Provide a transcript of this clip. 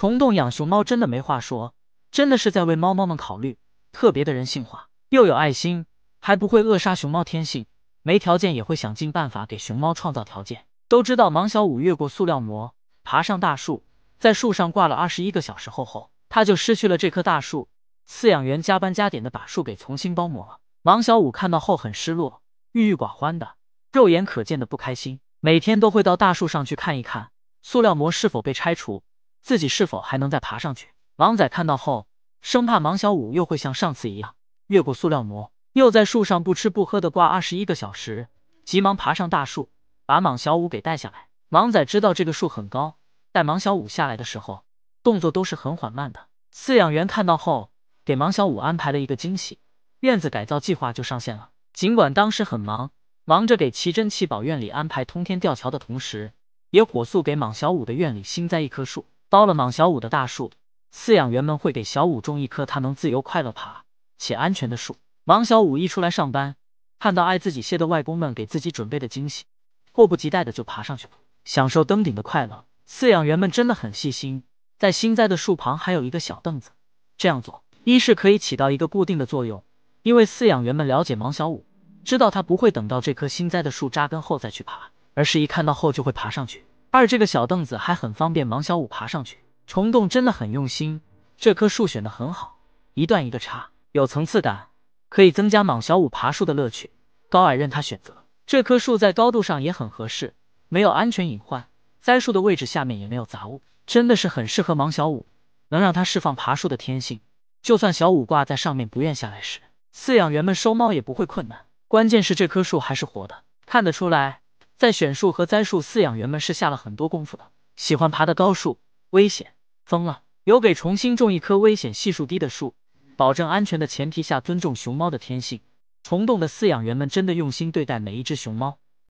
虫洞养熊猫真的没话说，真的是在为猫猫们考虑，特别的人性化，又有爱心，还不会扼杀熊猫天性，没条件也会想尽办法给熊猫创造条件。都知道盲小五越过塑料膜，爬上大树，在树上挂了二十一个小时后，后他就失去了这棵大树。饲养员加班加点的把树给重新包膜了。盲小五看到后很失落，郁郁寡欢的，肉眼可见的不开心，每天都会到大树上去看一看塑料膜是否被拆除。自己是否还能再爬上去？莽仔看到后，生怕莽小五又会像上次一样越过塑料膜，又在树上不吃不喝的挂二十一个小时，急忙爬上大树把莽小五给带下来。莽仔知道这个树很高，带莽小五下来的时候，动作都是很缓慢的。饲养员看到后，给莽小五安排了一个惊喜，院子改造计划就上线了。尽管当时很忙，忙着给奇珍奇宝院里安排通天吊桥的同时，也火速给莽小五的院里新栽一棵树。包了莽小五的大树，饲养员们会给小五种一棵它能自由快乐爬且安全的树。莽小五一出来上班，看到爱自己蟹的外公们给自己准备的惊喜，迫不及待的就爬上去了，享受登顶的快乐。饲养员们真的很细心，在新栽的树旁还有一个小凳子，这样做一是可以起到一个固定的作用，因为饲养员们了解莽小五，知道他不会等到这棵新栽的树扎根后再去爬，而是一看到后就会爬上去。二，这个小凳子还很方便，盲小五爬上去。虫洞真的很用心，这棵树选的很好，一段一个叉，有层次感，可以增加莽小五爬树的乐趣。高矮任他选择，这棵树在高度上也很合适，没有安全隐患。栽树的位置下面也没有杂物，真的是很适合莽小五，能让他释放爬树的天性。就算小五挂在上面不愿下来时，饲养员们收猫也不会困难。关键是这棵树还是活的，看得出来。在选树和栽树，饲养员们是下了很多功夫的。喜欢爬的高树危险，疯了，有给重新种一棵危险系数低的树，保证安全的前提下，尊重熊猫的天性。虫洞的饲养员们真的用心对待每一只熊猫。